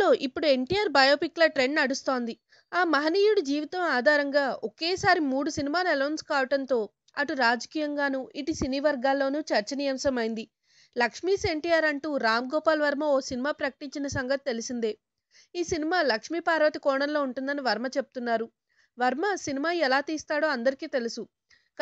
లో ఇప్పుడు ఎన్టీఆర్ బయోపిక్ల ట్రెండ్ నడుస్తోంది ఆ మహనీయుడి జీవితం ఆధారంగా ఒకేసారి మూడు సినిమాలు అనౌన్స్ కావడంతో అటు రాజకీయంగానూ ఇటు సినీ వర్గాల్లోనూ చర్చనీయాంశమైంది లక్ష్మీస్ ఎన్టీఆర్ అంటూ రామ్ గోపాల్ వర్మ ఓ సినిమా ప్రకటించిన సంగతి తెలిసిందే ఈ సినిమా లక్ష్మీ పార్వతి కోణంలో ఉంటుందని వర్మ చెప్తున్నారు వర్మ సినిమా ఎలా తీస్తాడో అందరికీ తెలుసు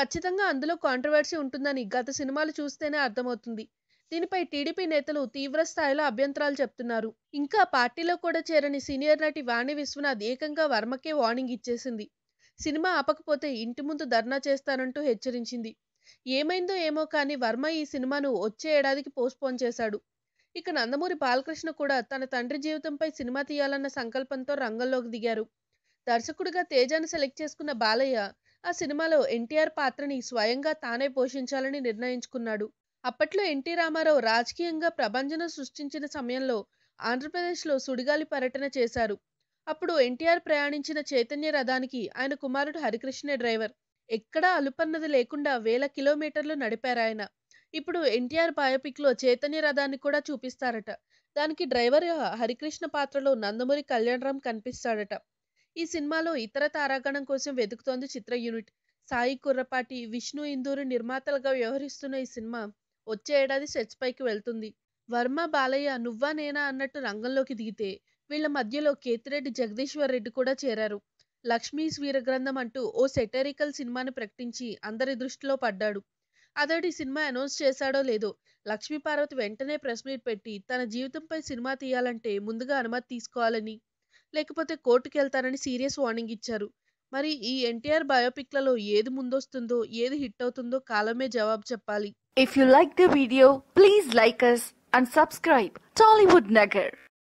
ఖచ్చితంగా అందులో కాంట్రవర్సీ ఉంటుందని గత సినిమాలు చూస్తేనే అర్థమవుతుంది దీనిపై టీడీపీ నేతలు తీవ్రస్థాయిలో అభ్యంతరాలు చెప్తున్నారు ఇంకా పార్టీలో కూడా చేరని సీనియర్ నటి వాణి విశ్వనాథ్ ఏకంగా వర్మకే వార్నింగ్ ఇచ్చేసింది సినిమా ఆపకపోతే ఇంటి ముందు ధర్నా చేస్తానంటూ హెచ్చరించింది ఏమైందో ఏమో కానీ వర్మ ఈ సినిమాను వచ్చే ఏడాదికి పోస్ట్పోన్ చేశాడు ఇక నందమూరి బాలకృష్ణ కూడా తన తండ్రి జీవితంపై సినిమా తీయాలన్న సంకల్పంతో రంగంలోకి దిగారు దర్శకుడిగా తేజాను సెలెక్ట్ చేసుకున్న బాలయ్య ఆ సినిమాలో ఎన్టీఆర్ పాత్రని స్వయంగా తానే పోషించాలని నిర్ణయించుకున్నాడు అప్పట్లో ఎన్టీ రామారావు రాజకీయంగా ప్రభంజనం సృష్టించిన సమయంలో ఆంధ్రప్రదేశ్లో సుడిగాలి పర్యటన చేశారు అప్పుడు ఎన్టీఆర్ ప్రయాణించిన చైతన్య రథానికి ఆయన కుమారుడు హరికృష్ణ డ్రైవర్ ఎక్కడా అలుపన్నది లేకుండా వేల కిలోమీటర్లు నడిపారాయన ఇప్పుడు ఎన్టీఆర్ బయోపిక్లో చైతన్య రథాన్ని కూడా చూపిస్తారట దానికి డ్రైవర్ హరికృష్ణ పాత్రలో నందమూరి కళ్యాణరామ్ కనిపిస్తాడట ఈ సినిమాలో ఇతర తారాగణం కోసం వెతుకుతోంది చిత్ర యూనిట్ సాయి కుర్రపాటి విష్ణు ఇందూరు నిర్మాతలుగా వ్యవహరిస్తున్న ఈ సినిమా వచ్చే ఏడాది సెట్స్ పైకి వెళ్తుంది వర్మ బాలయ్య నువ్వా నేనా అన్నట్టు రంగంలోకి దిగితే వీళ్ల మధ్యలో కేతిరెడ్డి జగదీశ్వర్ రెడ్డి కూడా చేరారు లక్ష్మీస్ వీరగ్రంథం అంటూ ఓ సెటరికల్ సినిమాని ప్రకటించి అందరి దృష్టిలో పడ్డాడు అతడి సినిమా అనౌన్స్ చేశాడో లేదో లక్ష్మీపార్వతి వెంటనే ప్రెస్ మీట్ పెట్టి తన జీవితంపై సినిమా తీయాలంటే ముందుగా అనుమతి తీసుకోవాలని లేకపోతే కోర్టుకెళ్తానని సీరియస్ వార్నింగ్ ఇచ్చారు మరి ఈ ఎన్టీఆర్ బయోపిక్లలో ఏది ముందొస్తుందో ఏది హిట్ అవుతుందో కాలమే జవాబు చెప్పాలి if you like the video please like us and subscribe Tollywood Nagar